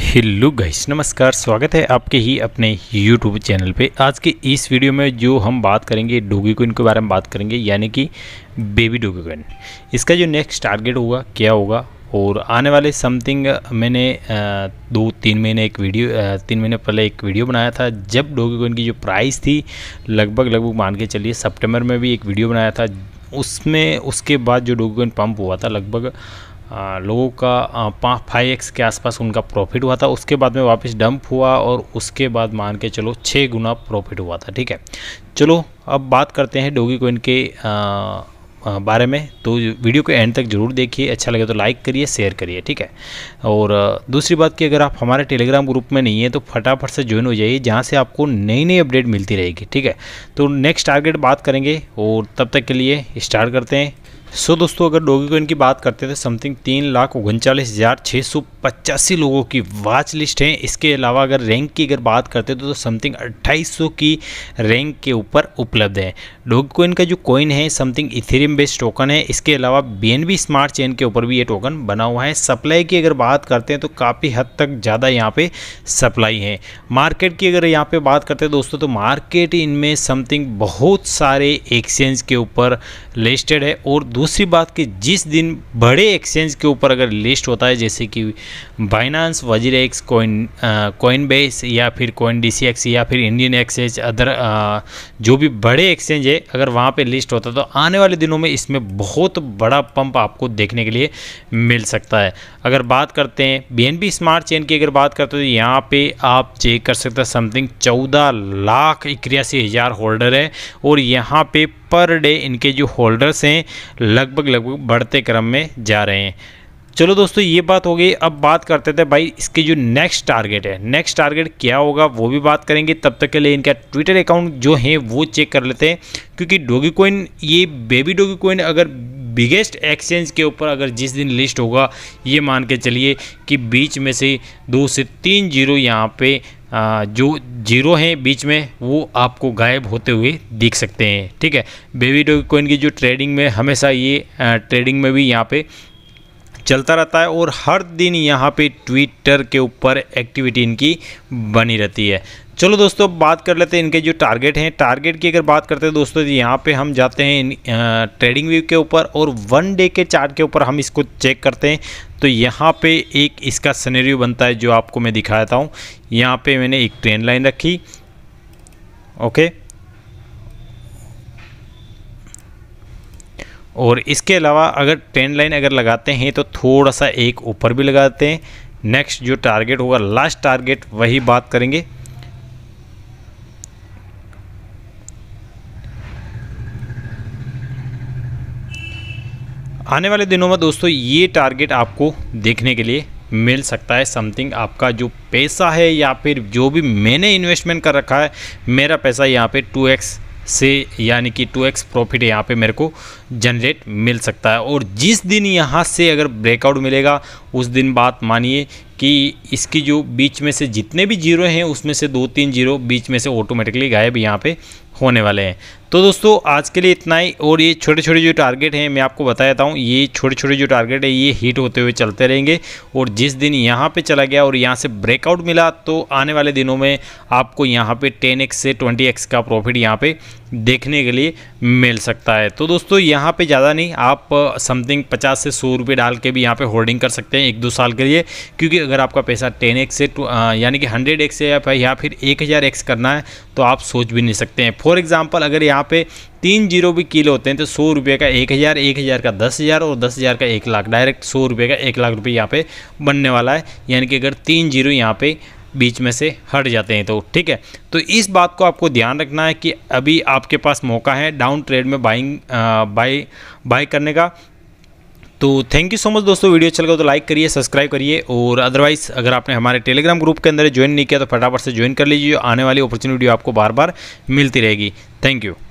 hello guys नमस्कार स्वागत है आपके ही अपने यूट्यूब चैनल पे आज के इस वीडियो में जो हम बात करेंगे डोगी कोइन के बारे में बात करेंगे यानी कि बेबी डोगी कोइन इसका जो नेक्स्ट टारगेट होगा क्या होगा और आने वाले समथिंग मैंने दो तीन महीने एक वीडियो तीन महीने पहले एक वीडियो बनाया था जब डोगी कोइन की जो प्राइस थी लगभग लगभग मान के चलिए सेप्टेम्बर में भी एक वीडियो बनाया था उसमें उसके बाद जो डोगी कोइन पम्प हुआ था लगभग लोगों का पाँच फाइव एक्स के आसपास उनका प्रॉफिट हुआ था उसके बाद में वापस डंप हुआ और उसके बाद मान के चलो छः गुना प्रॉफिट हुआ था ठीक है चलो अब बात करते हैं डोगी कोइन के बारे में तो वीडियो को एंड तक जरूर देखिए अच्छा लगे तो लाइक करिए शेयर करिए ठीक है और दूसरी बात कि अगर आप हमारे टेलीग्राम ग्रुप में नहीं है तो फटाफट से ज्वाइन हो जाइए जहाँ से आपको नई नई अपडेट मिलती रहेगी ठीक है तो नेक्स्ट टारगेट बात करेंगे और तब तक के लिए स्टार्ट करते हैं सो so, दोस्तों अगर डोगी कोइन की बात करते थे समथिंग तीन लाख उनचालीस हज़ार छः सौ पचासी लोगों की वाच लिस्ट है इसके अलावा अगर रैंक की अगर बात करते हैं तो समथिंग अट्ठाईस सौ की रैंक के ऊपर उपलब्ध है डोगी कोइन का जो कोइन है समथिंग इथेरियम बेस्ड टोकन है इसके अलावा बी स्मार्ट चेन के ऊपर भी ये टोकन बना हुआ है सप्लाई की अगर बात करते हैं तो काफ़ी हद तक ज़्यादा यहाँ पर सप्लाई है मार्केट की अगर यहाँ पर बात करते हैं दोस्तों तो मार्केट इनमें समथिंग बहुत सारे एक्सचेंज के ऊपर लिस्टेड है और दूसरी बात कि जिस दिन बड़े एक्सचेंज के ऊपर अगर लिस्ट होता है जैसे कि बाइनांस वजीर एक्स कोइन कोइन बेस या फिर कोइन डी सी एक्स या फिर इंडियन एक्सचेंज अदर आ, जो भी बड़े एक्सचेंज है अगर वहाँ पे लिस्ट होता है तो आने वाले दिनों में इसमें बहुत बड़ा पंप आपको देखने के लिए मिल सकता है अगर बात करते हैं बी स्मार्ट चेन की अगर बात करते हैं तो यहाँ पर आप चेक कर सकते हैं समथिंग चौदह लाख इक्यासी हज़ार होल्डर है और यहाँ पर पर डे इनके जो होल्डर्स हैं लगभग लगभग बढ़ते क्रम में जा रहे हैं चलो दोस्तों ये बात हो गई अब बात करते थे भाई इसके जो नेक्स्ट टारगेट है नेक्स्ट टारगेट क्या होगा वो भी बात करेंगे तब तक के लिए इनका ट्विटर अकाउंट जो है वो चेक कर लेते हैं क्योंकि डोगी कोइन ये बेबी डोगी कोइन अगर बिगेस्ट एक्सचेंज के ऊपर अगर जिस दिन लिस्ट होगा ये मान के चलिए कि बीच में से दो से तीन जीरो यहाँ पर जो जीरो हैं बीच में वो आपको गायब होते हुए दिख सकते हैं ठीक है बेबी कोइन की जो ट्रेडिंग में हमेशा ये ट्रेडिंग में भी यहाँ पे चलता रहता है और हर दिन यहाँ पे ट्विटर के ऊपर एक्टिविटी इनकी बनी रहती है चलो दोस्तों बात कर लेते हैं इनके जो टारगेट हैं टारगेट की अगर बात करते हैं दोस्तों तो यहाँ पे हम जाते हैं ट्रेडिंग व्यू के ऊपर और वन डे के चार्ट के ऊपर हम इसको चेक करते हैं तो यहाँ पे एक इसका सनेरियो बनता है जो आपको मैं दिखाता हूँ यहाँ पे मैंने एक ट्रेन लाइन रखी ओके और इसके अलावा अगर ट्रेन लाइन अगर लगाते हैं तो थोड़ा सा एक ऊपर भी लगाते हैं नेक्स्ट जो टारगेट होगा लास्ट टारगेट वही बात करेंगे आने वाले दिनों में दोस्तों ये टारगेट आपको देखने के लिए मिल सकता है समथिंग आपका जो पैसा है या फिर जो भी मैंने इन्वेस्टमेंट कर रखा है मेरा पैसा यहाँ पे 2x से यानी कि 2x प्रॉफिट यहाँ पे मेरे को जनरेट मिल सकता है और जिस दिन यहाँ से अगर ब्रेकआउट मिलेगा उस दिन बात मानिए कि इसकी जो बीच में से जितने भी जीरो हैं उसमें से दो तीन जीरो बीच में से ऑटोमेटिकली गायब यहाँ पे होने वाले हैं तो दोस्तों आज के लिए इतना ही और ये छोटे छोटे जो टारगेट हैं मैं आपको बता देता हूँ ये छोटे छोटे जो टारगेट है ये हिट होते हुए चलते रहेंगे और जिस दिन यहाँ पर चला गया और यहाँ से ब्रेकआउट मिला तो आने वाले दिनों में आपको यहाँ पर टेन से ट्वेंटी का प्रॉफिट यहाँ पर देखने के लिए मिल सकता है तो दोस्तों यहाँ पे ज़्यादा नहीं आप समथिंग पचास से सौ रुपये डाल के भी यहाँ पे होल्डिंग कर सकते हैं एक दो साल के लिए क्योंकि अगर आपका पैसा टेन एक्स से यानी कि हंड्रेड एक्स या फिर एक हज़ार एक्स करना है तो आप सोच भी नहीं सकते हैं फॉर एग्ज़ाम्पल अगर यहाँ यहाँ पे तीन जीरो भी किलो होते हैं तो सौ रुपये का एक हज़ार एक हज़ार का दस हज़ार और दस हज़ार का एक लाख डायरेक्ट सौ रुपये का एक लाख रुपये यहाँ पे बनने वाला है यानी कि अगर तीन जीरो यहाँ पे बीच में से हट जाते हैं तो ठीक है तो इस बात को आपको ध्यान रखना है कि अभी आपके पास मौका है डाउन ट्रेड में बाइंग बाई बाई करने का तो थैंक यू सो मच दोस्तों वीडियो अच्छा लगा तो लाइक करिए सब्सक्राइब करिए और अदरवाइज अगर आपने हमारे टेलीग्राम ग्रुप के अंदर ज्वाइन नहीं किया तो फटाफट से ज्वाइन कर लीजिए आने वाली अपॉर्चुनिटी आपको बार बार मिलती रहेगी थैंक यू